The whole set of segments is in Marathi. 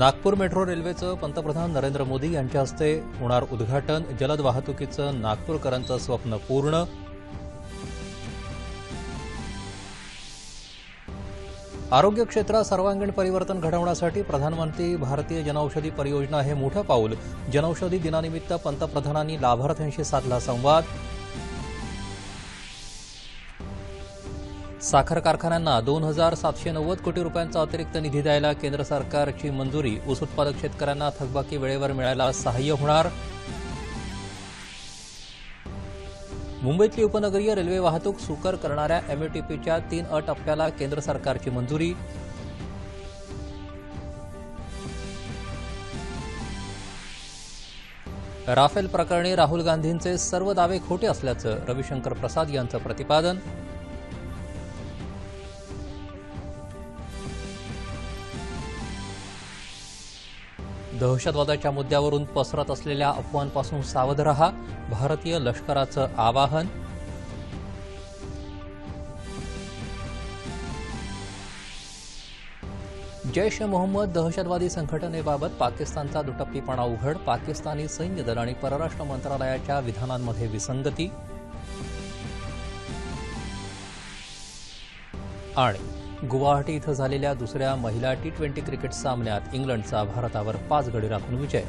नागपूर मेट्रो रेल्वेचं पंतप्रधान नरेंद्र मोदी यांच्या हस्ते होणार उद्घाटन जलद वाहतुकीचं नागपूरकरांचं स्वप्न पूर्ण आरोग्य क्षेत्रात सर्वांगीण परिवर्तन घडवण्यासाठी प्रधानमंत्री भारतीय जनौषधी परियोजना हे मोठं पाऊल जनौषधी दिनानिमित्त पंतप्रधानांनी लाभार्थ्यांशी साधला संवाद साखर कारखान्यांना दोन हजार सातशे नव्वद कोटी रुपयांचा अतिरिक्त निधी द्यायला केंद्र सरकारची मंजुरी ऊस उत्पादक शेतकऱ्यांना थकबाकी वेळेवर मिळायला सहाय्य होणार मुंबईतली उपनगरीय रेल्वे वाहतूक सुकर करणाऱ्या एमएटीपीच्या तीन अ टप्प्याला केंद्र सरकारची मंजुरी राफेल प्रकरणी राहुल गांधींचे सर्व दावे खोटे असल्याचं रविशंकर प्रसाद यांचं प्रतिपादन दहशतवादाच्या मुद्द्यावरून पसरत असलेल्या अफवांपासून सावध रहा भारतीय लष्कराचं आवाहन जैश ए मोहम्मद दहशतवादी संघटनेबाबत पाकिस्तानचा दुटप्पीपणा उघड पाकिस्तानी सैन्य दल आणि परराष्ट्र मंत्रालयाच्या विधानांमध्ये विसंगती आणि गुवाहाटी इथं झालेल्या दुसऱ्या महिला टी ट्वेंटी क्रिकेट सामन्यात इंग्लंडचा भारतावर पाच गडी राखून विजय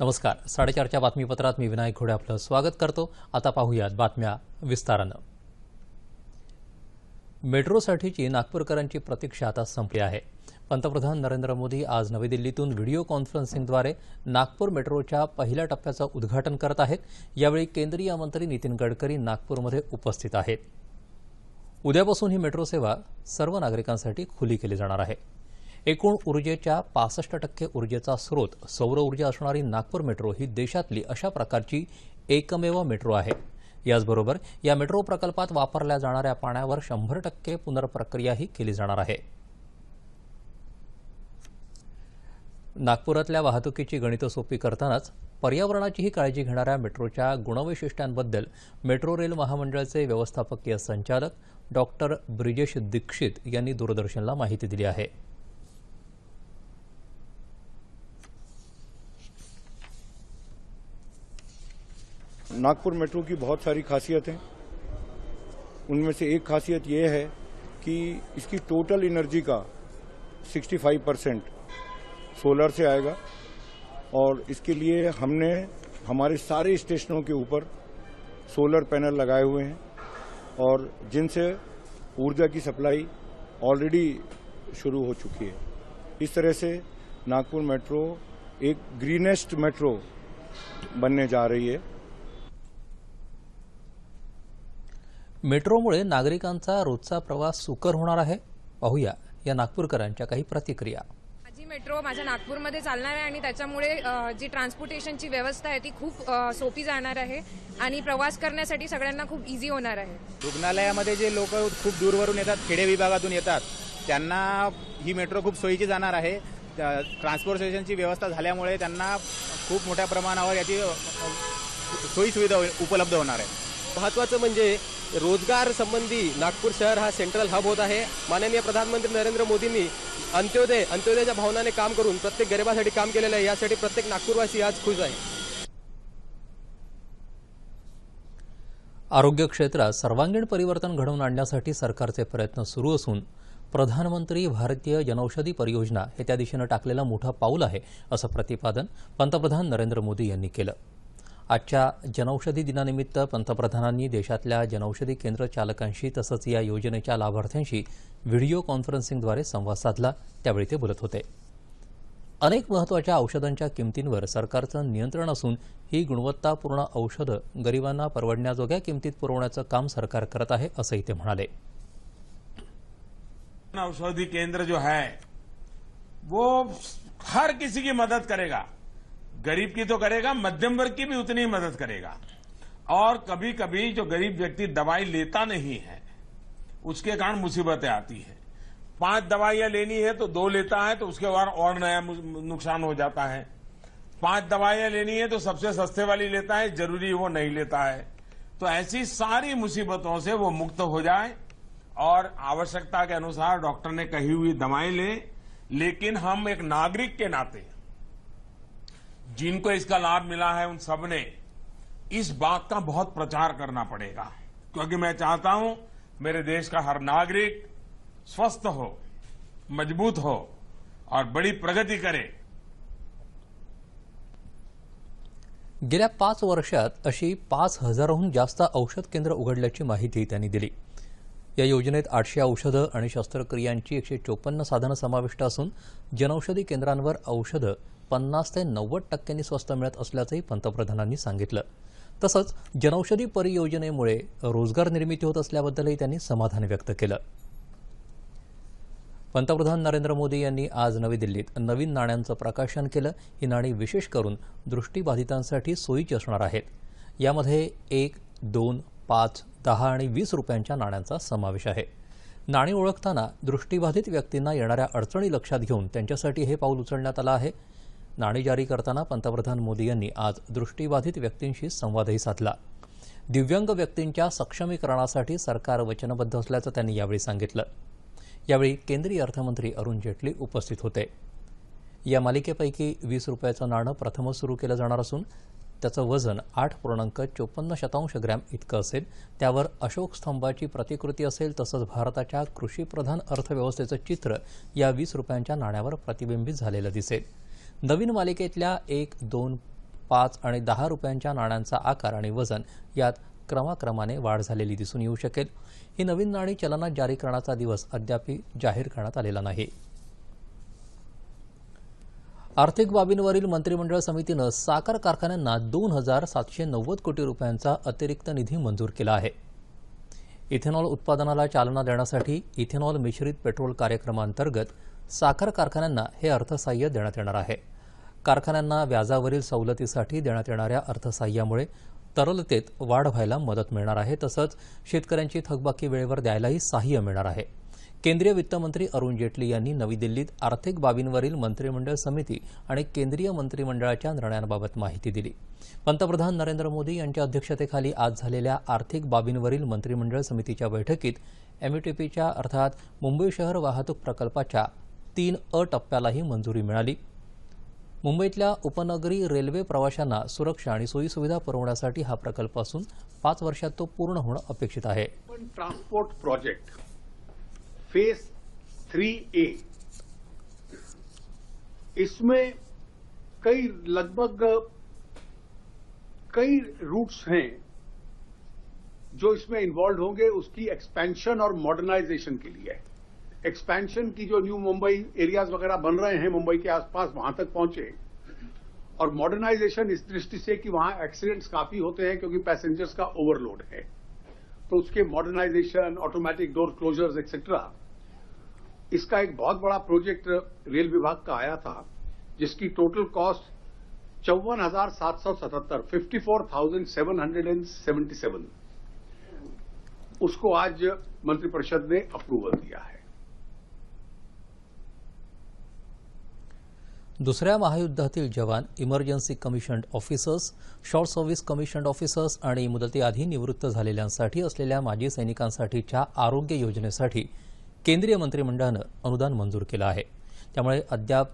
नमस्कार साडेचारच्या बातमीपत्रात मी विनायक घोडे आपलं स्वागत करतो आता पाहूयात बातम्या विस्तारानं मेट्रोसाठीची नागपूरकरांची प्रतीक्षा आता संपली आहे पंतप्रधान नरेंद्र मोदी आज नवी दिल्लीतून व्हिडिओ कॉन्फरन्सिंगद्वारे नागपूर मेट्रोच्या पहिल्या टप्प्याचं उद्घाटन करत आहेत यावेळी केंद्रीय मंत्री नितीन गडकरी नागपूरमध्ये उपस्थित आहेत उद्यापासून ही मेट्रो सेवा सर्व नागरिकांसाठी खुली केली जाणार आहे एकूण ऊर्जेच्या पासष्ट टक्के ऊर्जेचा स्रोत सौर ऊर्जा असणारी नागपूर मेट्रो ही देशातली अशा प्रकारची एकमेव मेट्रो आहे याचबरोबर या मेट्रो प्रकल्पात वापरल्या जाणाऱ्या पाण्यावर शंभर टक्के पुनर्प्रक्रियाही केली जाणार आहे नागपुरातल्या वाहतुकीची गणितं सोपी करतानाच पर्यावरणाचीही काळजी घेणाऱ्या मेट्रोच्या गुणवैशिष्ट्यांबद्दल मेट्रो रेल महामंडळाचे व्यवस्थापकीय संचालक डॉक्टर ब्रिजेश दीक्षित यांनी दूरदर्शनला माहिती दिली आहे नागपूर मेट्रो की बहुत सारी खासियत है उनमें से एक खासियत यह है कि इसकी टोटल एनर्जी का 65 परसेंट सोलर से आएगा और इसके लिए हमने हमारे सारे स्टेशनों के ऊपर सोलर पैनल लगाए हुए हैं और जिनसे ऊर्जा की सप्लाई ऑलरेडी शुरू हो चुकी है इस तरह से नागपुर मेट्रो एक ग्रीनेस्ट मेट्रो बनने जा रही है मेट्रो मु नागरिकांचा रोजचा प्रवास सुकर होना है पाहूया या नागपुरकर प्रतिक्रिया ही मेट्रो माझ्या नागपूरमध्ये चालणार आहे आणि त्याच्यामुळे जी ट्रान्सपोर्टेशनची व्यवस्था आहे ती खूप सोपी जाणार आहे आणि प्रवास करण्यासाठी सगळ्यांना खूप इझी होणार आहे रुग्णालयामध्ये जे लोक खूप दूरवरून येतात खेडे विभागातून येतात त्यांना ही मेट्रो खूप सोयीची जाणार आहे ट्रान्सपोर्टेशनची व्यवस्था झाल्यामुळे त्यांना खूप मोठ्या प्रमाणावर याची सोयी सुविधा उपलब्ध होणार आहे महत्वाचं म्हणजे रोजगार संबंधी नागपूर शहर हा सेंट्रल हब होत आहे माननीय प्रधानमंत्री नरेंद्र मोदींनी अंत्योदय अंत्योदयाच्या भावनाने काम करून प्रत्येक गरिबासाठी काम केलेलं आहे यासाठी प्रत्येक नागपूरवासी आज खुश आहे आरोग्य क्षेत्रात सर्वांगीण परिवर्तन घडवून आणण्यासाठी सरकारचे प्रयत्न सुरू असून प्रधानमंत्री भारतीय जनौषधी परियोजना हे त्या दिशेनं टाकलेलं मोठं पाऊल आहे असं प्रतिपादन पंतप्रधान नरेंद्र मोदी यांनी केलं आजच्या जनौषधी दिनानिमित्त पंतप्रधानांनी देशातल्या जनौषधी केंद्र चालकांशी तसंच या योजनेच्या लाभार्थ्यांशी व्हिडिओ कॉन्फरन्सिंगद्वारे संवाद साधला त्यावेळी ते बोलत होते अनेक महत्वाच्या औषधांच्या किमतींवर सरकारचं नियंत्रण असून ही गुणवत्तापूर्ण औषधं गरिबांना परवडण्याजोग्या किमतीत पुरवण्याचं काम सरकार करत आहे असंही ते म्हणाले औषधी केंद्र जो है वो हर किसी की मदद करेगा गरीब की तो करेगा मध्यम वर्ग की भी उतनी मदद करेगा और कभी कभी जो गरीब व्यक्ति दवाई लेता नहीं है उसके कारण मुसीबतें आती है पांच दवाइयां लेनी है तो दो लेता है तो उसके बाद और नया नुकसान हो जाता है पांच दवाइयां लेनी है तो सबसे सस्ते वाली लेता है जरूरी वो नहीं लेता है तो ऐसी सारी मुसीबतों से वो मुक्त हो जाए और आवश्यकता के अनुसार डॉक्टर ने कही हुई दवाएं ले लेकिन हम एक नागरिक के नाते जिनको इसका लाभ मिला है उन सबने इस बात का बहुत प्रचार करना पड़ेगा क्योंकि मैं चाहता हूं मेरे देश का हर नागरिक स्वस्थ हो मजबूत हो और बड़ी प्रगती करे गेल्या पाच वर्षात अशी पाच हजारहून जास्त औषध केंद्र उघडल्याची माहिती त्यांनी दिली या योजनेत आठशे औषधं आणि शस्त्रक्रियांची एकशे चोपन्न साधनं समाविष्ट असून जनौषधी केंद्रांवर औषधं पन्नास ते नव्वद टक्क्यांनी स्वस्त मिळत असल्याचंही पंतप्रधानांनी सांगितलं तसंच जनौषधी परियोजनेमुळे रोजगार निर्मिती होत असल्याबद्दलही त्यांनी समाधान व्यक्त केलं पंतप्रधान नरेंद्र मोदी यांनी आज नवी दिल्लीत नवीन नाण्यांचं प्रकाशन केलं ही नाणी विशेष करून दृष्टीबाधितांसाठी सोयीची असणार आहेत यामध्ये एक दोन पाच दहा आणि वीस रुपयांच्या नाण्यांचा समावेश आहे नाणी ओळखताना दृष्टीबाधित व्यक्तींना येणाऱ्या अडचणी लक्षात घेऊन त्यांच्यासाठी हे पाऊल उचलण्यात आलं आहे नाणी जारी करताना पंतप्रधान मोदी यांनी आज दृष्टीबाधित व्यक्तींशी संवादही साधला दिव्यांग व्यक्तींच्या सक्षमीकरणासाठी सरकार वचनबद्ध असल्याचं त्यांनी यावेळी सांगितलं यावेळी केंद्रीय अर्थमंत्री अरुण जेटली उपस्थित होते या मालिकेपैकी वीस रुपयाचं नाणं प्रथमच सुरू केलं जाणार असून त्याचं वजन आठ पूर्णांक चोपन्न शतांश ग्रॅम इतकं असेल त्यावर अशोक स्तंभाची प्रतिकृती असेल तसंच भारताच्या कृषीप्रधान अर्थव्यवस्थेचं चित्र या वीस रुपयांच्या नाण्यावर प्रतिबिंबित झालेलं दिसेल नवीन मालिकेतल्या एक दोन पाच आणि दहा रुपयांच्या नाण्यांचा आकार आणि वजन यात क्रमाक्रमाने वाढ झालेली दिसून येऊ शकेल ही नवीन नाणी चलनात जारी करण्याचा दिवस अद्याप जाहीर करण्यात आलेला नाही आर्थिक बाबींवरील मंत्रिमंडळ समितीनं साखर कारखान्यांना दोन हजार सातशे नव्वद कोटी रुपयांचा अतिरिक्त निधी मंजूर केला आहे इथेनॉल उत्पादनाला चालना देण्यासाठी इथेनॉल मिश्रित पेट्रोल कार्यक्रमांतर्गत साखर कारखान्यांना हे अर्थसहाय्य देण्यात येणार आहे कारखान्यांना व्याजावरील सवलतीसाठी देण्यात येणाऱ्या अर्थसहाय्यामुळे तरलतेत वाढ व्हायला मदत मिळणार आहे तसंच शेतकऱ्यांची थकबाकी वेळेवर द्यायलाही सहाय्य मिळणार आहे केंद्रीय वित्तमंत्री अरुण जेटली यांनी नवी दिल्लीत आर्थिक बाबींवरील मंत्रिमंडळ समिती आणि केंद्रीय मंत्रिमंडळाच्या निर्णयांबाबत माहिती दिली पंतप्रधान नरेंद्र मोदी यांच्या अध्यक्षतेखाली आज झालेल्या आर्थिक बाबींवरील मंत्रिमंडळ समितीच्या बैठकीत एमईटीपीच्या e अर्थात मुंबई शहर वाहतूक प्रकल्पाच्या तीन अ टप्प्यालाही मंजुरी मिळाली मुंबईतल्या उपनगरी रेल्वे प्रवाशांना सुरक्षा आणि सोयीसुविधा पुरवण्यासाठी हा प्रकल्प असून पाच वर्षात तो पूर्ण होणं अपेक्षित आहे transport project phase three A इसमें कई लगभग कई रूट्स हैं जो इसमें इन्वॉल्व होंगे उसकी एक्सपेंशन और मॉडर्नाइजेशन के लिए है एक्सपेंशन की जो न्यू मुंबई एरियाज वगैरह बन रहे हैं मुंबई के आसपास वहां तक पहुंचे और मॉडर्नाइजेशन इस दृष्टि से कि वहां एक्सीडेंट्स काफी होते हैं क्योंकि पैसेंजर्स का ओवरलोड है तो उसके modernisation automatic door closers etcetera इसका एक बहुत बड़ा प्रोजेक्ट रेल विभाग का आया था जिसकी टोटल कॉस्ट चौवन हजार सात सौ सतहत्तर fifty four thousand seven hundred and seventy seven उसको आज मंत्रिपरिषद ने अप्रूवल दिया है दुसऱ्या महायुद्धातील जवान emergency commission officers short service commission officers आणि मुदतीआधी निवृत्त झालेल्यांसाठी असलेल्या माजी सैनिकांसाठीच्या आरोग्य योजनेसाठी केंद्रीय मंत्रिमंडळानं अनुदान मंजूर केलं आहे त्यामुळे अद्याप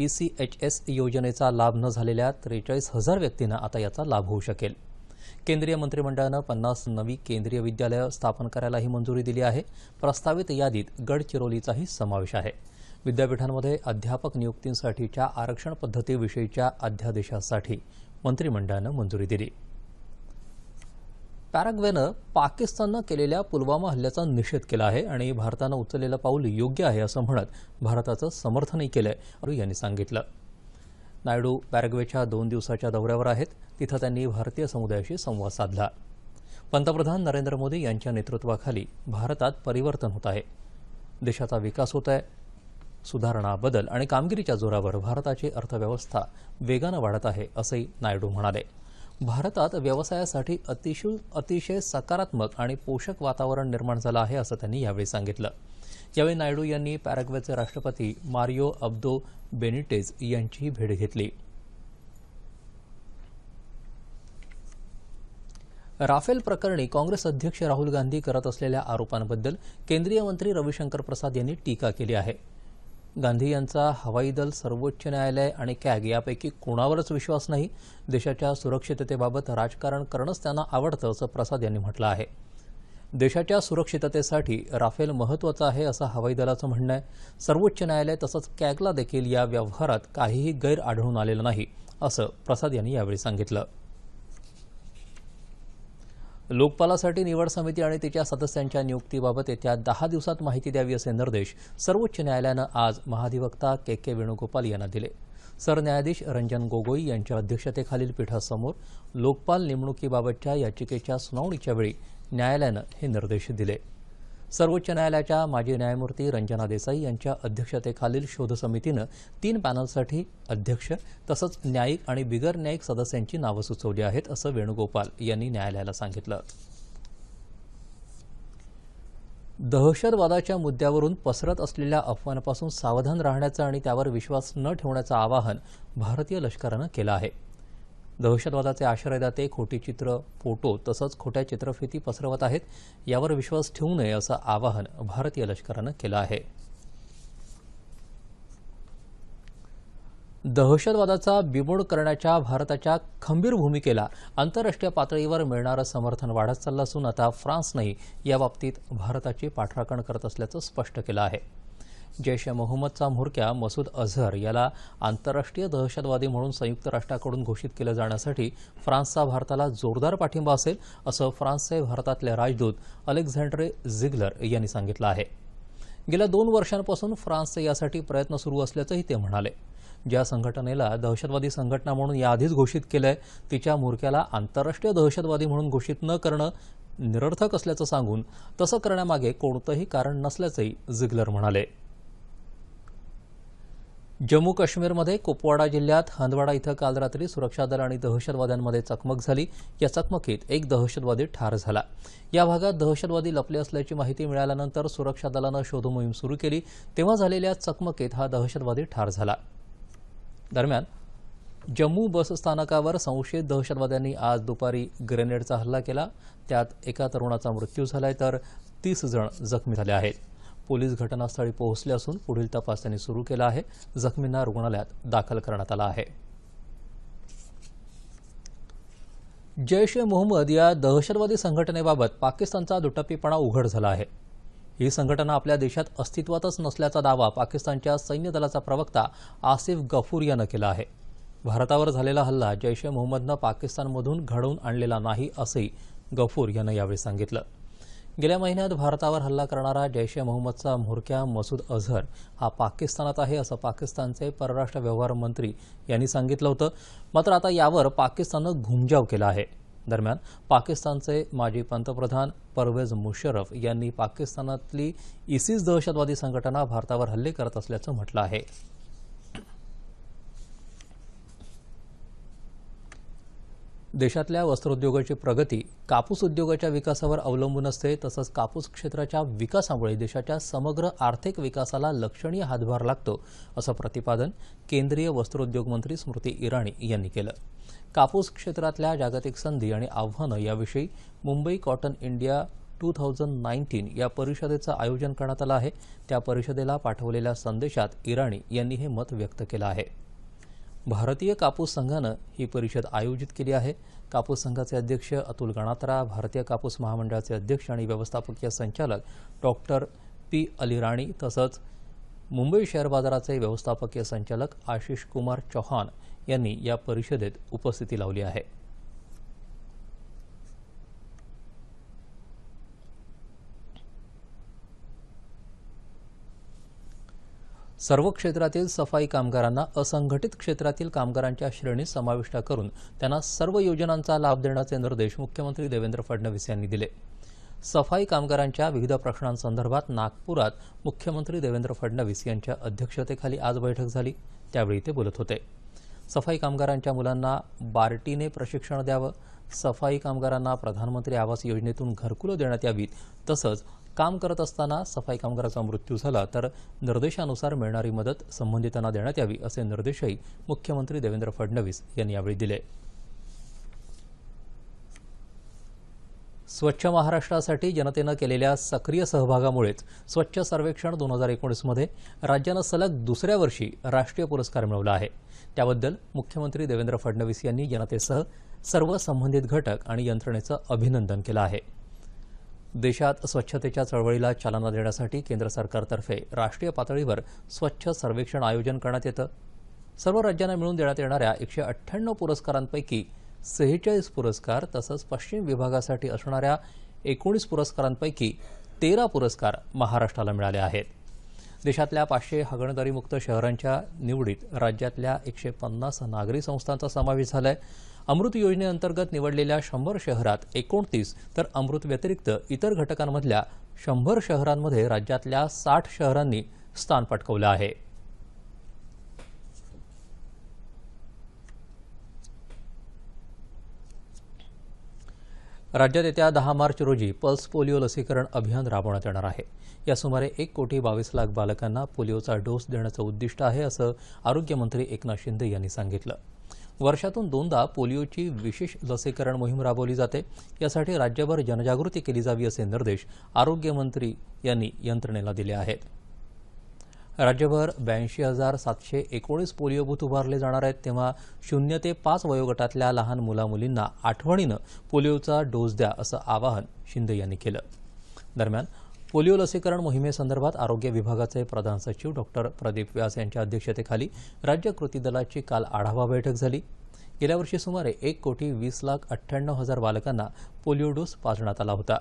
ई सी एच एस योजनेचा लाभ न झालेल्या त्रेचाळीस हजार व्यक्तींना आता याचा लाभ होऊ शकेल केंद्रीय मंत्रिमंडळानं पन्नास नवी केंद्रीय विद्यालयं स्थापन करायलाही मंजुरी दिली आहे प्रस्तावित यादीत गडचिरोलीचाही समावेश आहे विद्यापीठांमध्ये अध्यापक नियुक्तींसाठीच्या आरक्षण पद्धतीविषयीच्या अध्यादेशासाठी मंत्रिमंडळानं मंजुरी दिली पॅराग्वेनं पाकिस्ताननं केलेल्या पुलवामा हल्ल्याचा निषेध केला आहे आणि भारतानं उचललेलं पाऊल योग्य आहे असं म्हणत भारताचं समर्थनही केलं आहे यांनी सांगितलं नायडू पॅराग्वेच्या दोन दिवसाच्या दौऱ्यावर आहेत तिथं त्यांनी भारतीय समुदायाशी संवाद साधला पंतप्रधान नरेंद्र मोदी यांच्या नेतृत्वाखाली भारतात परिवर्तन होत आहे देशाचा विकास होत आहे सुधारणा बदल आणि कामगिरीच्या जोरावर भारताची अर्थव्यवस्था वेगानं वाढत आहे असंही नायडू म्हणाले भारतात व्यवसायासाठी अतिशय अतिशय सकारात्मक आणि पोषक वातावरण निर्माण झालं आहे असं त्यांनी यावेळी सांगितलं यावेळी नायडू यांनी पॅराग्वेचे राष्ट्रपती मारियो अब्दो बेनिटेज यांचीही भेट घेतली राफेल प्रकरणी काँग्रेस अध्यक्ष राहुल गांधी करत असलेल्या आरोपांबद्दल केंद्रीय मंत्री रविशंकर प्रसाद यांनी टीका केली आहे गांधी यांचा हवाई दल सर्वोच्च न्यायालय आणि कॅग यापैकी कोणावरच विश्वास नाही देशाच्या सुरक्षिततेबाबत राजकारण करणंच त्यांना आवडतं असं प्रसाद यांनी म्हटलं आहे देशाच्या सुरक्षिततेसाठी राफेल महत्वाचं आहे असं हवाई दलाचं म्हणणं आहे सर्वोच्च न्यायालय तसंच कॅगला देखील या व्यवहारात काहीही गैर आढळून आलेलं नाही असं प्रसाद यांनी यावेळी सांगितलं लोकपालासाठी निवड समिती आणि तिच्या सदस्यांच्या नियुक्तीबाबत येत्या दहा दिवसात माहिती द्यावी असे निर्देश सर्वोच्च न्यायालयानं आज महाधिवक्ता के के वेणुगोपाल यांना दिले सरन्यायाधीश रंजन गोगोई यांच्या अध्यक्षतेखालील पीठासमोर लोकपाल नेमणुकीबाबतच्या याचिकेच्या सुनावणीच्या वेळी न्यायालयानं हे निर्देश दिले सर्वोच्च न्यायालयाच्या माजी न्यायमूर्ती रंजना देसाई यांच्या अध्यक्षतेखालील शोध समितीनं तीन पॅनलसाठी अध्यक्ष तसंच न्यायिक आणि बिगर न्यायिक सदस्यांची नावं सुचवली आहेत असं वेणुगोपाल यांनी न्यायालयाला सांगितलं दहशतवादाच्या मुद्द्यावरून पसरत असलेल्या अफवांपासून सावधान राहण्याचं आणि त्यावर विश्वास न ठेवण्याचं आवाहन भारतीय लष्करानं केलं आहे दहशतवादाचे आश्रयदाते खोटी चित्र फोटो तसंच खोट्या चित्रफिती पसरवत आहेत यावर विश्वास ठेवू नये असं आवाहन भारतीय लष्करानं केलं आहे दहशतवादाचा बिमोड करण्याच्या भारताच्या खंबीर भूमिकेला आंतरराष्ट्रीय पातळीवर मिळणारं समर्थन वाढत चाललं असून आता फ्रान्सनंही याबाबतीत भारताची पाठराखण करत असल्याचं स्पष्ट केलं आहे जैश ए मोहम्मदचा म्होरक्या मसूद अझहर याला आंतरराष्ट्रीय दहशतवादी म्हणून संयुक्त राष्ट्राकडून घोषित केलं जाण्यासाठी फ्रान्सचा भारताला जोरदार पाठिंबा असेल असं फ्रान्सचे भारतातले राजदूत अलेक्झांड्रे झिग्लर यांनी सांगितलं आहे गेल्या दोन वर्षांपासून फ्रान्सचे यासाठी प्रयत्न सुरू असल्याचंही ते म्हणाले ज्या संघटनेला दहशतवादी संघटना म्हणून याआधीच घोषित केलंय तिच्या म्होरक्याला आंतरराष्ट्रीय दहशतवादी म्हणून घोषित न करणं निरर्थक असल्याचं सांगून तसं करण्यामागे कोणतंही कारण नसल्याचंही जिग्लर म्हणाले जम्मू काश्मीरमध्ये कुपवाडा जिल्ह्यात हंदवाडा इथं काल रात्री सुरक्षा दल आणि दहशतवाद्यांमध्ये चकमक झाली या चकमकीत एक दहशतवादी ठार झाला या भागात दहशतवादी लपले असल्याची माहिती मिळाल्यानंतर सुरक्षा दलानं शोधमोहीम सुरू केली तेव्हा झालेल्या चकमकीत हा दहशतवादी ठार झाला दरम्यान जम्मू बसस्थानकावर संशयित दहशतवाद्यांनी आज दुपारी ग्रेनेडचा हल्ला केला त्यात एका तरुणाचा मृत्यू झालाय तर तीस जण जखमी झाले आहेत पोलीस घटनास्थळी पोहोचले असून पुढील तपास त्यांनी सुरू केला आहे जखमींना रुग्णालयात दाखल करण्यात आला आहे जैश ए मोहम्मद या दहशतवादी संघटनेबाबत पाकिस्तानचा दुटप्पीपणा उघड झाला आहे ही संघटना आपल्या देशात अस्तित्वातच नसल्याचा दावा पाकिस्तानच्या सैन्य दलाचा प्रवक्ता आसिफ गफूर यानं केला आहे भारतावर झालेला हल्ला जैश ए मोहम्मदनं पाकिस्तानमधून घडवून आणलेला नाही असंही गफूर यानं यावेळी सांगितलं गेल्या महिन्यात भारतावर हल्ला करणारा जैश ए मोहम्मदचा म्होरक्या मसूद अझहर हा पाकिस्तानात आहे असं पाकिस्तानचे परराष्ट्र व्यवहार मंत्री यांनी सांगितलं होतं मात्र आता यावर पाकिस्ताननं घुमजाव केला आहे दरम्यान पाकिस्तानचे माजी पंतप्रधान परवेज मुशर्रफ यांनी पाकिस्तानातली इसिस दहशतवादी संघटना भारतावर हल्ले करत असल्याचं म्हटलं आहे देशातल्या वस्त्रोद्योगाची प्रगती कापूस उद्योगाच्या विकासावर अवलंबून असते तसंच कापूस क्षेत्राच्या विकासामुळे देशाच्या समग्र आर्थिक विकासाला लक्षणीय हातभार लागतो असं प्रतिपादन केंद्रीय वस्त्रोद्योग मंत्री स्मृती इराणी यांनी केलं कापूस क्षेत्रातल्या जागतिक संधी आणि आव्हानं याविषयी Mumbai cotton India two thousand nineteen या परिषदेचं आयोजन करण्यात आलं आहे त्या परिषदेला पाठवलेल्या संदेशात इराणी यांनी हे मत व्यक्त केलं आहे भारतीय कापूस संघानं ही परिषद आयोजित केली आहे कापूस संघाचे अध्यक्ष अतुल गणात्रा भारतीय कापूस महामंडळाचे अध्यक्ष आणि व्यवस्थापकीय संचालक डॉक्टर पी राणी तसंच मुंबई शेअर बाजाराचे व्यवस्थापकीय संचालक आशिष कुमार चौहान यांनी या परिषदेत उपस्थिती लावली आहे सर्व क्षेत्रातील सफाई कामगारांना असंघटित क्षेत्रातील कामगारांच्या श्रेणीत समाविष्ट करून त्यांना सर्व योजनांचा लाभ देण्याचे निर्देश मुख्यमंत्री देवेंद्र फडणवीस यांनी दिले सफाई कामगारांच्या विविध प्रश्नांसंदर्भात नागपुरात मुख्यमंत्री देवेंद्र फडणवीस यांच्या अध्यक्षतेखाली आज बैठक झाली त्यावेळी ते बोलत होते सफाई कामगारांच्या मुलांना बार्टीने प्रशिक्षण द्यावं सफाई कामगारांना प्रधानमंत्री आवास योजनेतून घरकुलं देण्यात यावीत तसंच काम करत असताना सफाई कामगाराचा मृत्यू झाला तर निर्देशानुसार मिळणारी मदत संबंधितांना देण्यात यावी असे निर्देशही मुख्यमंत्री देवेंद्र फडणवीस यांनी यावेळी दिले स्वच्छ महाराष्ट्रासाठी जनतेनं केलेल्या सक्रिय सहभागामुळेच स्वच्छ सर्वेक्षण दोन हजार एकोणीसमध्ये राज्यानं सलग दुसऱ्या वर्षी राष्ट्रीय पुरस्कार मिळवला आहे त्याबद्दल मुख्यमंत्री देवेंद्र फडणवीस यांनी जनतेसह सर्व संबंधित घटक आणि यंत्रणेचं अभिनंदन केलं आहे देशात स्वच्छतेच्या चळवळीला चालना देण्यासाठी केंद्र सरकारतर्फे राष्ट्रीय पातळीवर स्वच्छ सर्वेक्षण आयोजन करण्यात येतं सर्व राज्यांना मिळून देण्यात येणाऱ्या एकशे अठ्ठ्याण्णव पुरस्कारांपैकी सेहेचाळीस पुरस्कार तसंच पश्चिम विभागासाठी असणाऱ्या एकोणीस पुरस्कारांपैकी तेरा पुरस्कार महाराष्ट्राला मिळाले आहेत देशातल्या पाचशे हगणदारीमुक्त शहरांच्या निवडीत राज्यातल्या एकशे पन्नास नागरी संस्थांचा समावेश झाला आहे अमृत योजनेअंतर्गत निवडलेल्या शंभर शहरात एकोणतीस तर अमृत व्यतिरिक्त इतर घटकांमधल्या शंभर शहरांमध्ये राज्यातल्या साठ शहरांनी स्थान पटकवलं आहे राज्यात येत्या दहा मार्च रोजी पल्स पोलिओ लसीकरण अभियान राबवण्यात येणार आहे या सुमारे एक कोटी बावीस लाख बालकांना पोलिओचा डोस देण्याचं उद्दिष्ट आहे असं आरोग्यमंत्री एकनाथ शिंदे यांनी सांगितलं वर्षातून दोनदा पोलिओची विशेष लसीकरण मोहीम राबवली जाते यासाठी राज्यभर जनजागृती केली जावी असे निर्देश आरोग्यमंत्री यांनी यंत्रणेला दिले आहेत राज्यभर ब्याऐंशी हजार सातशे एकोणीस पोलिओ बूथ उभारले जाणार आहेत तेव्हा शून्य ते पाच वयोगटातल्या लहान मुलामुलींना आठवणीनं पोलिओचा डोस द्या असं आवाहन शिंदे यांनी केलं दरम्यान पोलिओ लसीकरण मोहिमेसंदर्भात आरोग्य विभागाचे प्रधान सचिव डॉक्टर प्रदीप व्यास यांच्या अध्यक्षतेखाली राज्य कृती दलाची काल आढावा बैठक झाली गेल्या वर्षी सुमारे एक कोटी वीस लाख अठ्ठ्याण्णव हजार बालकांना पोलिओ डोस पाजण्यात आला होता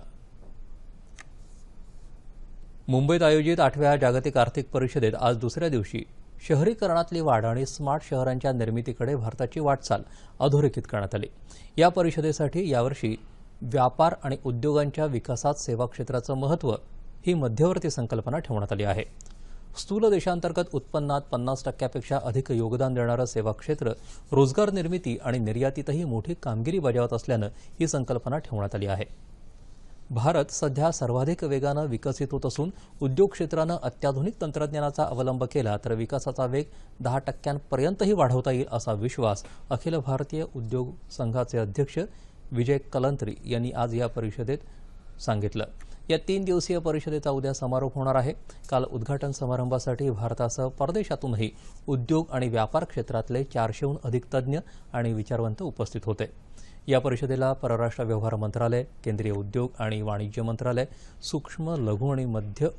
मुंबईत आयोजित आठव्या जागतिक आर्थिक परिषदेत आज दुसऱ्या दिवशी शहरीकरणातली वाढ आणि स्मार्ट शहरांच्या निर्मितीकडे भारताची वाटचाल अधोरेखित करण्यात आली या परिषदेसाठी यावर्षी व्यापार आणि उद्योगांच्या विकासात सेवा क्षेत्राचं महत्त्व ही मध्यवर्ती संकल्पना ठेवण्यात आली आहे स्थूल देशांतर्गत उत्पन्नात पन्नास टक्क्यापेक्षा अधिक योगदान देणारं सेवा क्षेत्र रोजगार निर्मिती आणि निर्यातीतही मोठी कामगिरी बजावत असल्यानं ही संकल्पना ठेवण्यात आली आहे भारत सध्या सर्वाधिक वेगानं विकसित होत असून उद्योग क्षेत्रानं अत्याधुनिक तंत्रज्ञानाचा अवलंब केला तर विकासाचा वेग दहा टक्क्यांपर्यंतही वाढवता येईल असा विश्वास अखिल भारतीय उद्योग संघाचे अध्यक्ष विजय कलंत्री यांनी आज या परिषदेत सांगितलं या तीन दिवसीय परिषदेचा उद्या समारोप होणार आहे काल उद्घाटन समारंभासाठी भारतासह परदेशातूनही उद्योग आणि व्यापार क्षेत्रातले चारशेहून अधिक तज्ज्ञ आणि विचारवंत उपस्थित होते या परिषदेला परराष्ट्र व्यवहार मंत्रालय केंद्रीय उद्योग आणि वाणिज्य मंत्रालय सूक्ष्म लघु आणि मध्य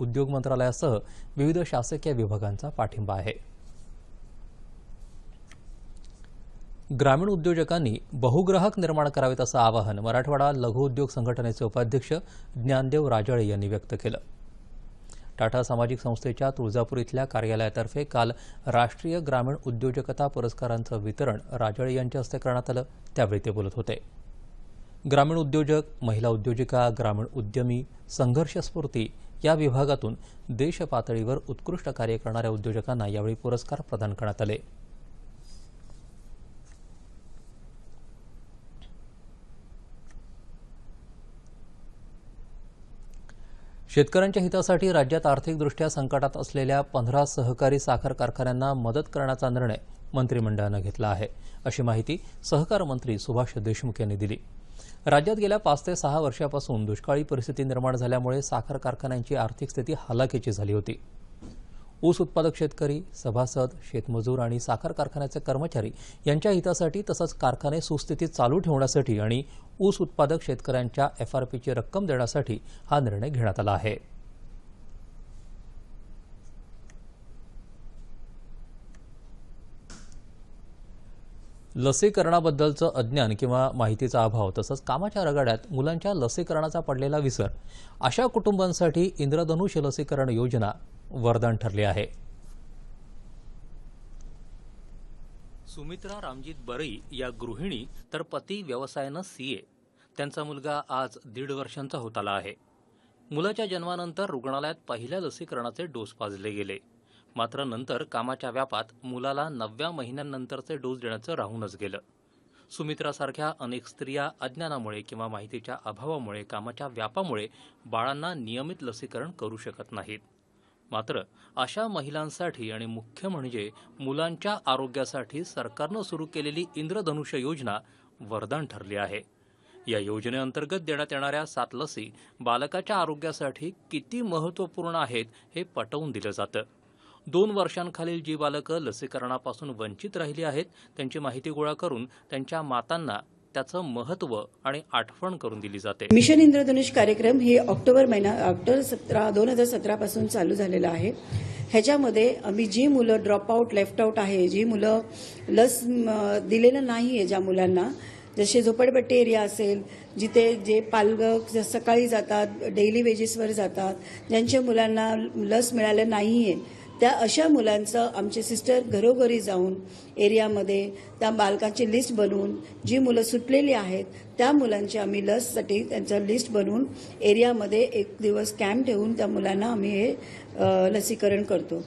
उद्योग मंत्रालयासह विविध शासकीय विभागांचा पाठिंबा आहे ग्रामीण उद्योजकांनी बहुग्राहक निर्माण करावेत असं आवाहन मराठवाडा लघुउद्योग संघटनेचे उपाध्यक्ष ज्ञानदेव राजळे यांनी व्यक्त केलं टाटा सामाजिक संस्थेच्या तुळजापूर इथल्या कार्यालयातर्फे काल राष्ट्रीय ग्रामीण उद्योजकता पुरस्कारांचं वितरण राजळे यांच्या हस्ते करण्यात आलं त्यावेळी ते बोलत होते ग्रामीण उद्योजक महिला उद्योजिका ग्रामीण उद्यमी संघर्षस्फूर्ती या विभागातून देशपातळीवर उत्कृष्ट कार्य करणाऱ्या उद्योजकांना यावेळी पुरस्कार प्रदान करण्यात आले शेतकऱ्यांच्या हितासाठी राज्यात आर्थिकदृष्ट्या संकटात असलेल्या पंधरा सहकारी साखर कारखान्यांना मदत करण्याचा निर्णय मंत्रिमंडळानं घेतला आहे अशी माहिती सहकार मंत्री सुभाष देशमुख यांनी दिली राज्यात गेल्या पाच ते सहा वर्षापासून दुष्काळी परिस्थिती निर्माण झाल्यामुळे साखर कारखान्यांची आर्थिक स्थिती हलाखीची झाली होती ऊस उत्पादक शेतकरी सभासद शेतमजूर आणि साखर कारखान्याचे कर्मचारी यांच्या हितासाठी तसंच कारखाने सुस्थितीत चालू ठेवण्यासाठी आणि ऊस उत्पादक शेतकऱ्यांच्या एफआरपीची रक्कम देण्यासाठी हा निर्णय घेण्यात आला आहे लसीकरणाबद्दलचं अज्ञान किंवा माहितीचा अभाव तसंच कामाच्या रगाड्यात मुलांच्या लसीकरणाचा पडलेला विसर अशा कुटुंबांसाठी इंद्रधनुष्य लसीकरण योजना वरदान ठरले आहे सुमित्रा रामजीत बरई या गृहिणी तर पती व्यवसायानं सीए त्यांचा मुलगा आज दीड वर्षांचा होत आला आहे मुलाच्या जन्मानंतर रुग्णालयात पहिल्या लसीकरणाचे डोस पाजले गेले मात्र नंतर कामाच्या व्यापात मुलाला नवव्या महिन्यांनंतरचे डोस देण्याचं राहूनच गेलं सुमित्रासारख्या अनेक स्त्रिया अज्ञानामुळे किंवा माहितीच्या अभावामुळे कामाच्या व्यापामुळे बाळांना नियमित लसीकरण करू शकत नाहीत मात्र अशा महिलांसाठी आणि मुख्य म्हणजे मुलांच्या आरोग्यासाठी सरकारनं सुरू केलेली इंद्रधनुष्य योजना वरदान ठरली आहे या योजनेअंतर्गत देण्यात येणाऱ्या सात लसी बालकाच्या आरोग्यासाठी किती महत्त्वपूर्ण आहेत हे पटवून दिलं जातं दोन वर्षांखालील जी बालकं लसीकरणापासून वंचित राहिली आहेत त्यांची माहिती गोळा करून त्यांच्या मातांना त्याचं महत्व आणि आठवण करून दिली जाते मिशन इंद्रधनुष कार्यक्रम हे ऑक्टोबर महिना ऑक्टोबर सतरा दोन हजार सतरा पासून चालू झालेला आहे ह्याच्यामध्ये आम्ही जी मुलं ड्रॉपआउट लेफ्ट आऊट आहे जी मुलं लस दिलेलं नाही आहे ज्या मुलांना जसे झोपडपट्टी एरिया असेल जिथे जे पालक सकाळी जातात डेली वेजेसवर जातात ज्यांच्या मुलांना लस मिळालं नाही आहे त्या अशा मुलांचं आमचे सिस्टर घरोघरी जाऊन एरियामध्ये त्या बालकाची लिस्ट बनवून जी मुलं सुटलेली आहेत त्या मुलांची आम्ही लससाठी त्यांचं लिस्ट बनवून एरियामध्ये एक दिवस कॅम्प ठेवून त्या मुलांना आम्ही हे लसीकरण करतो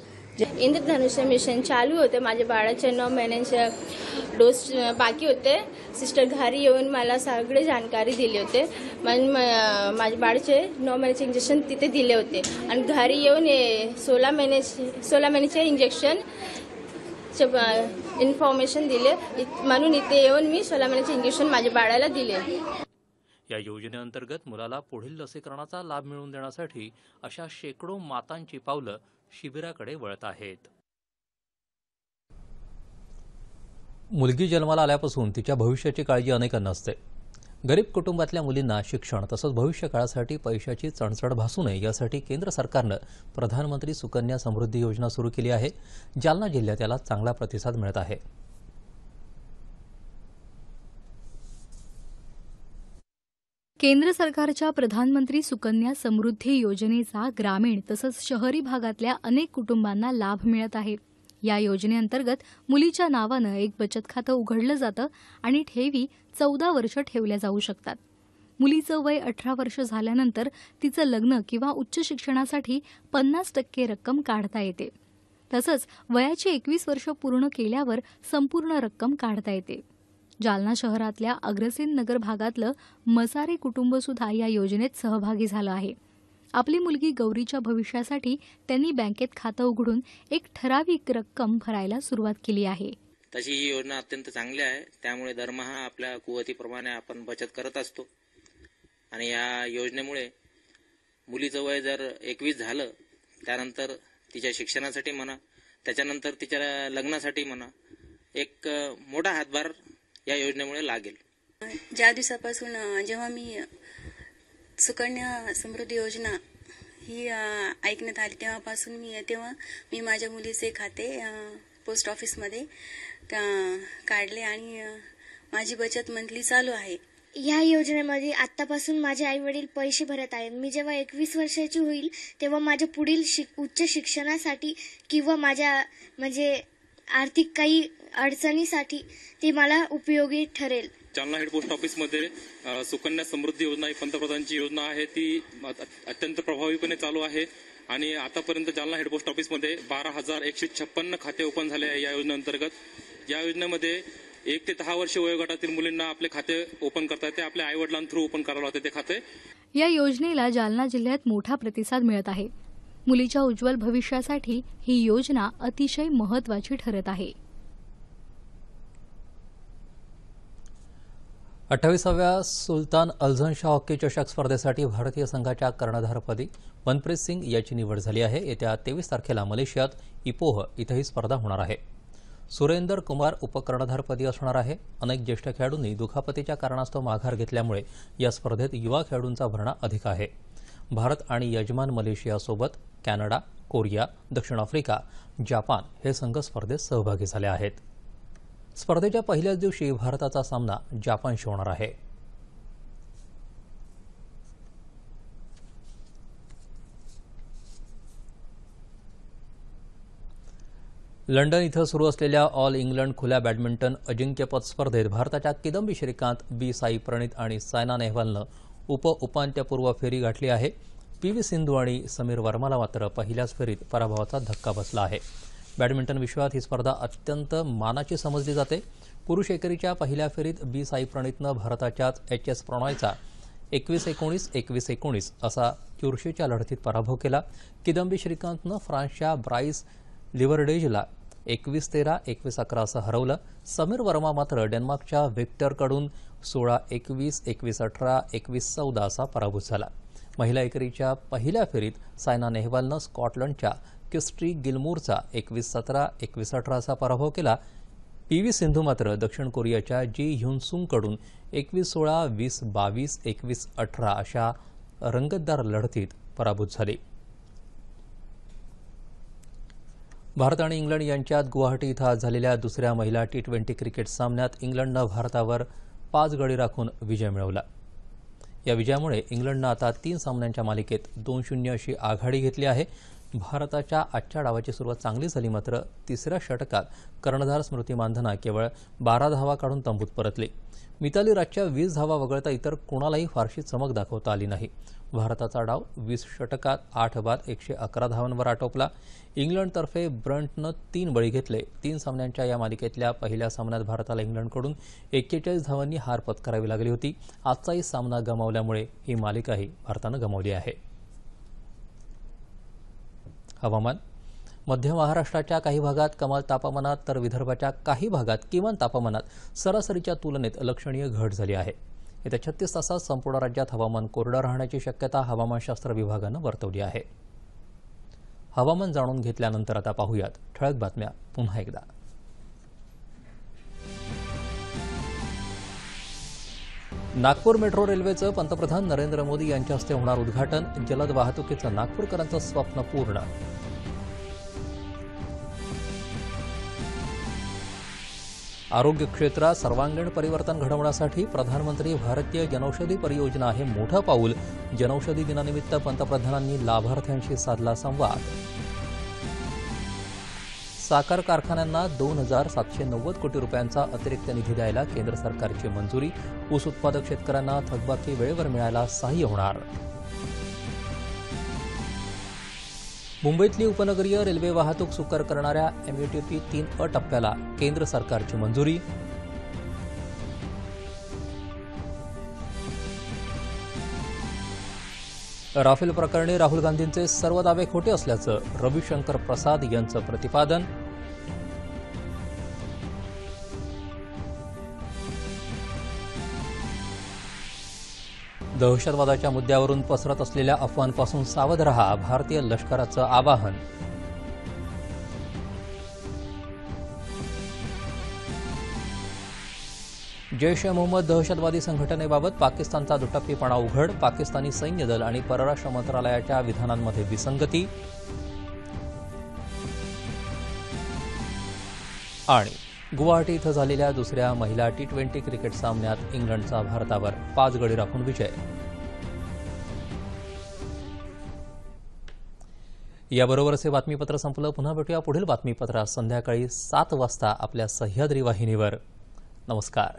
इंद्रधनुष्य मिशन चालू होते माझ्या बाळाचे नऊ महिन्यांच्या डोस बाकी होते सिस्टर घरी येऊन मला सगळे जानकारी दिले होते माझ्या बाळाचे नऊ महिन्याचे इंजेक्शन तिथे दिले होते आणि घरी येऊन सोळा महिन्याचे सोळा महिन्याचे इंजेक्शन इन्फॉर्मेशन दिले म्हणून इथे येऊन मी सोळा महिन्याचे इंजेक्शन माझ्या बाळाला दिले या योजनेअंतर्गत मुलाला पुढील लसीकरणाचा लाभ मिळवून देण्यासाठी अशा शेकडो मातांची पावलं शिबिराकडे वळत आहेत मुलगी जन्माला आल्यापासून तिच्या भविष्याची काळजी अनेकांना असते गरीब कुटुंबातल्या मुलींना शिक्षण तसंच भविष्य काळासाठी पैशाची चणचण भासू नये यासाठी केंद्र सरकारनं प्रधानमंत्री सुकन्या समृद्धी योजना सुरू केली आहे जालना जिल्ह्यात याला चांगला प्रतिसाद मिळत आहे केंद्र सरकारच्या प्रधानमंत्री सुकन्या समृद्धी योजनेचा ग्रामीण तसंच शहरी भागातल्या अनेक कुटुंबांना लाभ मिळत आहे या योजनेअंतर्गत मुलीच्या नावानं एक बचत खातं उघडलं जातं आणि ठेवी चौदा वर्ष ठेवल्या जाऊ शकतात मुलीचं वय अठरा वर्ष झाल्यानंतर तिचं लग्न किंवा उच्च शिक्षणासाठी पन्नास टक्के रक्कम काढता येते तसंच वयाची एकवीस वर्ष पूर्ण केल्यावर संपूर्ण रक्कम काढता येते जालना शहरातल्या अग्रसेन नगर भागातलं मसारे कुटुंबसुद्धा या योजनेत सहभागी झालं आहे आपली मुलगी गौरीच्या भविष्यासाठी त्यांनी बँकेत खातं उघडून एक ठराविक रक्कम भरायला सुरुवात केली आहे तशी ही योजना अत्यंत चांगली आहे त्यामुळे दरमहा आपल्या कुवतीप्रमाणे आपण बचत करत असतो आणि या योजनेमुळे मुलीचं वय जर एकवीस झालं त्यानंतर तिच्या शिक्षणासाठी म्हणा त्याच्यानंतर तिच्या लग्नासाठी म्हणा एक मोठा हातभार या योजनेमुळे लागेल ज्या दिवसापासून जेव्हा मी सुकन्या समृद्धी योजना ही ऐकण्यात आली तेव्हापासून मी तेव्हा मी माझ्या मुलीचे खाते पोस्ट ऑफिसमध्ये का काढले आणि माझी बचत मंथली चालू आहे या योजनेमध्ये आतापासून माझे आई वडील पैसे भरत आहेत मी जेव्हा एकवीस वर्षाची होईल तेव्हा माझ्या पुढील शिक उच्च शिक्षणासाठी किंवा माझ्या म्हणजे आर्थिक काही अडचणीसाठी ती मला उपयोगी ठरेल जालना हेड पोस्ट ऑफिसमध्ये सुकन्या समृद्धी योजना ही पंतप्रधानांची योजना आहे ती अत्यंत प्रभावीपणे चालू आहे आणि आतापर्यंत जालना हेड पोस्ट ऑफिसमध्ये बारा हजार एकशे छप्पन्न खाते ओपन झाले आहे या योजनेअंतर्गत या योजनेमध्ये एक ते दहा वर्ष वयोगटातील मुलींना आपले खाते ओपन करता येते आपल्या आईवडिलां थ्रू ओपन करावं लागते ते खाते या योजनेला जालना जिल्ह्यात मोठा प्रतिसाद मिळत आहे मुलीच्या उज्ज्वल भविष्यासाठी ही योजना अतिशय महत्वाची ठरत आहे अठ्ठावीसाव्या सुलतान अलझन शाह हॉकी चषक स्पर्धेसाठी भारतीय संघाच्या कर्णधारपदी मनप्रीत सिंग याची निवड झाली आहे येत्या तेवीस तारखेला मलेशियात इपोह इथं ही स्पर्धा होणार आहे सुरेंदर कुमार उपकर्णधारपदी असणार आहे अनेक ज्येष्ठ खेळाडूंनी दुखापतीच्या कारणास्तव माघार घेतल्यामुळे या स्पर्धेत युवा खेळाडूंचा भरणा अधिक आहे भारत आणि यजमान मलेशियासोबत कॅनडा कोरिया दक्षिण आफ्रिका जपान हे संघ स्पर्धेत सहभागी झाले आहेत स्पर्धेच्या पहिल्याच दिवशी भारताचा सामना जपानशी होणार आहे लंडन इथं सुरू असलेल्या ऑल इंग्लंड खुल्या बॅडमिंटन अजिंक्यपद स्पर्धेत भारताच्या किदंबी श्रीकांत बी साई प्रणित आणि सायना नेहवालनं उपउपांत्यपूर्व फेरी गाठली आहे पी व्ही सिंधू आणि समीर वर्माला मात्र पहिल्याच फेरीत पराभवाचा धक्का बसला आहे बॅडमिंटन विश्वात ही स्पर्धा अत्यंत मानाची समजली जाते पुरुष एकेरीच्या पहिल्या फेरीत बी साई प्रणितनं भारताच्याच एच एस प्रणॉयचा एकवीस एकोणीस एकवीस एकोणीस असा चुरशीच्या लढतीत पराभव केला किदंबी श्रीकांतनं फ्रान्सच्या ब्राईस लिव्हरडेजला एकवीस तेरा एकवीस अकरा असं हरवलं समीर वर्मा मात्र डेन्मार्कच्या व्हिक्टरकडून सोळा एकवीस एकवीस अठरा एकवीस चौदा असा पराभूत झाला महिला एकेरीच्या पहिल्या फेरीत सायना नेहवालनं स्कॉटलंडच्या किस्ट्री गिलमूरचा एकवीस सतरा एकवीस अठरा असा पराभव केला पी व्ही सिंधू मात्र दक्षिण कोरियाच्या जी ह्युनसुंगकडून एकवीस सोळा वीस बावीस एकवीस अठरा अशा रंगतदार लढतीत पराभूत झाली भारत आणि इंग्लंड यांच्यात गुवाहाटी इथं आज झालेल्या दुसऱ्या महिला टी ट्वेंटी क्रिकेट सामन्यात इंग्लंडनं भारतावर पाच गडी राखून विजय मिळवला या विजयामुळे इंग्लंडनं आता तीन सामन्यांच्या मालिकेत दोन शून्य अशी आघाडी घेतली आहे भारताच्या आजच्या डावाची सुरुवात चांगली झाली मात्र तिसऱ्या षटकात कर्णधार स्मृती मानधना केवळ बारा धावा काढून तंबूत परतली मिताली राजच्या वीस धावा वगळता इतर कोणालाही फारशी चमक दाखवता आली नाही भारताचा डाव वीस षटकात आठ बाद एकशे अकरा धावांवर आटोपला इंग्लंडतर्फे ब्रंटनं तीन बळी घेतले तीन सामन्यांच्या या मालिकेतल्या पहिल्या सामन्यात भारताला इंग्लंडकडून एक्केचाळीस धावांनी हार पत्करावी लागली होती आजचाही सामना गमावल्यामुळे ही मालिकाही भारतानं गमावली आहे हवामान मध्य महाराष्ट्राच्या काही भागात कमाल तापमानात तर विदर्भाच्या काही भागात किमान तापमानात सरासरीच्या तुलनेत लक्षणीय घट झाली आहे येत्या छत्तीस तासात संपूर्ण राज्यात हवामान कोरडं राहण्याची शक्यता हवामानशास्त्र विभागानं वर्तवली आहे हवामान जाणून घेतल्यानंतर आता पाहूयात ठळक बातम्या पुन्हा एकदा नागपूर मेट्रो रेल्वेचं पंतप्रधान नरेंद्र मोदी यांच्या हस्ते होणार उद्घाटन जलद वाहतुकीचं नागपूरकरांचं स्वप्न पूर्ण आरोग्य क्षेत्रात सर्वांगीण परिवर्तन घडवण्यासाठी प्रधानमंत्री भारतीय जनौषधी परियोजना हे मोठं पाऊल जनौषधी दिनानिमित्त पंतप्रधानांनी लाभार्थ्यांशी साधला संवाद साखर कारखान्यांना दोन हजार सातशे नव्वद कोटी रुपयांचा अतिरिक्त निधी द्यायला केंद्र सरकारची मंजुरी ऊस उत्पादक शेतकऱ्यांना थकबाकी वेळेवर मिळायला सहाय्य होणार मुंबईतली उपनगरीय रेल्वे वाहतूक सुकर करणाऱ्या एमयूटीपी तीन अ टप्प्याला केंद्र सरकारची मंजुरी राफेल प्रकरणी राहुल गांधींचे सर्व दावे खोटे असल्याचं रविशंकर प्रसाद यांचं प्रतिपादन दहशतवादाच्या मुद्द्यावरून पसरत असलेल्या अफवांपासून सावध रहा भारतीय लष्कराचं आवाहन जैश ए मोहम्मद दहशतवादी संघटनेबाबत पाकिस्तानचा दुटप्पीपणा उघड पाकिस्तानी सैन्य दल आणि परराष्ट्र मंत्रालयाच्या विधानांमध्ये विसंगती आणि गुवाहाटी इथं झालेल्या दुसऱ्या महिला टी ट्वेंटी क्रिकेट सामन्यात इंग्लंडचा भारतावर पाच गडी राखून विजय याबरोबरच हे बातमीपत्र संपलं पुन्हा भेटूया पुढील बातमीपत्रात संध्याकाळी सात वाजता आपल्या सह्याद्री वाहिनीवर नमस्कार